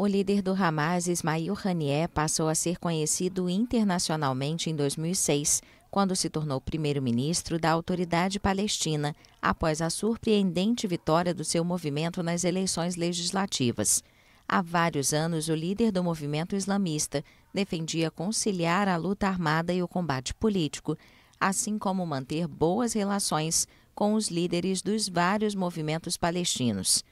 O líder do Hamas, Ismail Haniyeh, passou a ser conhecido internacionalmente em 2006, quando se tornou primeiro-ministro da Autoridade Palestina, após a surpreendente vitória do seu movimento nas eleições legislativas. Há vários anos, o líder do movimento islamista defendia conciliar a luta armada e o combate político, assim como manter boas relações com os líderes dos vários movimentos palestinos.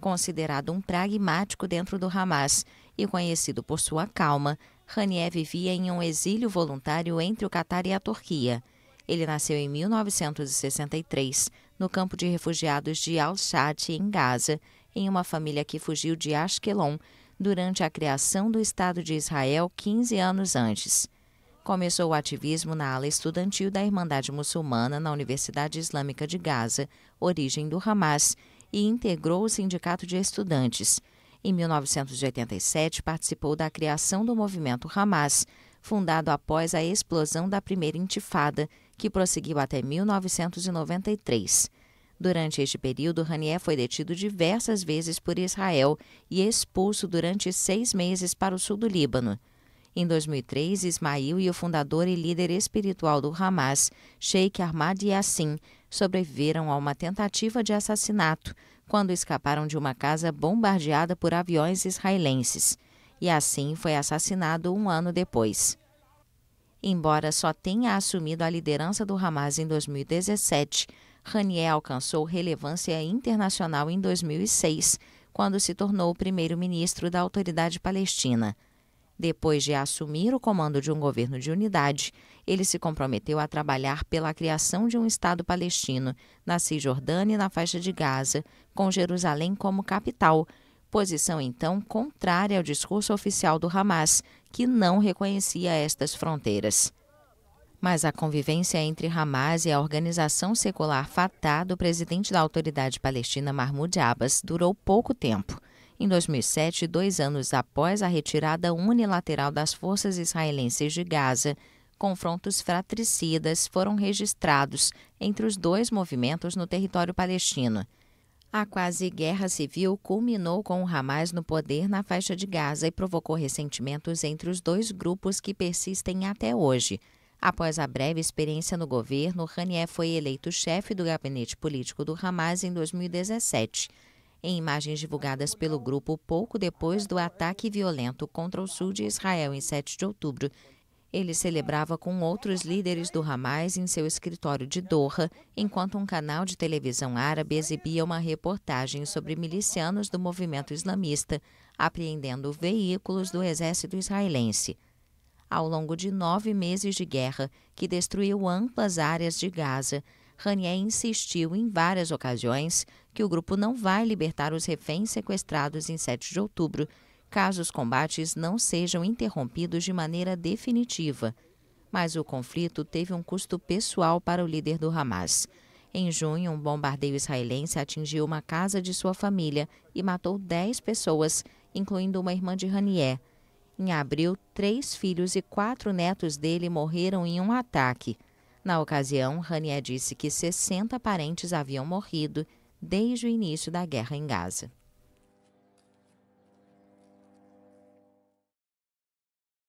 Considerado um pragmático dentro do Hamas e conhecido por sua calma, Haniyeh vivia em um exílio voluntário entre o Catar e a Turquia. Ele nasceu em 1963, no campo de refugiados de Al-Shat, em Gaza, em uma família que fugiu de Ashkelon durante a criação do Estado de Israel 15 anos antes. Começou o ativismo na ala estudantil da Irmandade Muçulmana na Universidade Islâmica de Gaza, origem do Hamas, e integrou o Sindicato de Estudantes. Em 1987, participou da criação do movimento Hamas, fundado após a explosão da primeira intifada, que prosseguiu até 1993. Durante este período, Ranier foi detido diversas vezes por Israel e expulso durante seis meses para o sul do Líbano. Em 2003, Ismail e o fundador e líder espiritual do Hamas, Sheikh Ahmad Yassin, sobreviveram a uma tentativa de assassinato quando escaparam de uma casa bombardeada por aviões israelenses. E assim foi assassinado um ano depois. Embora só tenha assumido a liderança do Hamas em 2017, Ranier alcançou relevância internacional em 2006, quando se tornou o primeiro-ministro da Autoridade Palestina. Depois de assumir o comando de um governo de unidade, ele se comprometeu a trabalhar pela criação de um Estado palestino na Cisjordânia e na faixa de Gaza, com Jerusalém como capital, posição então contrária ao discurso oficial do Hamas, que não reconhecia estas fronteiras. Mas a convivência entre Hamas e a organização secular Fatah do presidente da autoridade palestina Mahmoud Abbas durou pouco tempo. Em 2007, dois anos após a retirada unilateral das forças israelenses de Gaza, confrontos fratricidas foram registrados entre os dois movimentos no território palestino. A quase guerra civil culminou com o Hamas no poder na faixa de Gaza e provocou ressentimentos entre os dois grupos que persistem até hoje. Após a breve experiência no governo, Ranier foi eleito chefe do gabinete político do Hamas em 2017 em imagens divulgadas pelo grupo pouco depois do ataque violento contra o sul de Israel em 7 de outubro. Ele celebrava com outros líderes do Hamas em seu escritório de Doha, enquanto um canal de televisão árabe exibia uma reportagem sobre milicianos do movimento islamista, apreendendo veículos do exército israelense ao longo de nove meses de guerra que destruiu amplas áreas de Gaza, Ranier insistiu em várias ocasiões que o grupo não vai libertar os reféns sequestrados em 7 de outubro, caso os combates não sejam interrompidos de maneira definitiva. Mas o conflito teve um custo pessoal para o líder do Hamas. Em junho, um bombardeio israelense atingiu uma casa de sua família e matou 10 pessoas, incluindo uma irmã de Ranier. Em abril, três filhos e quatro netos dele morreram em um ataque. Na ocasião, Rania disse que 60 parentes haviam morrido desde o início da guerra em Gaza.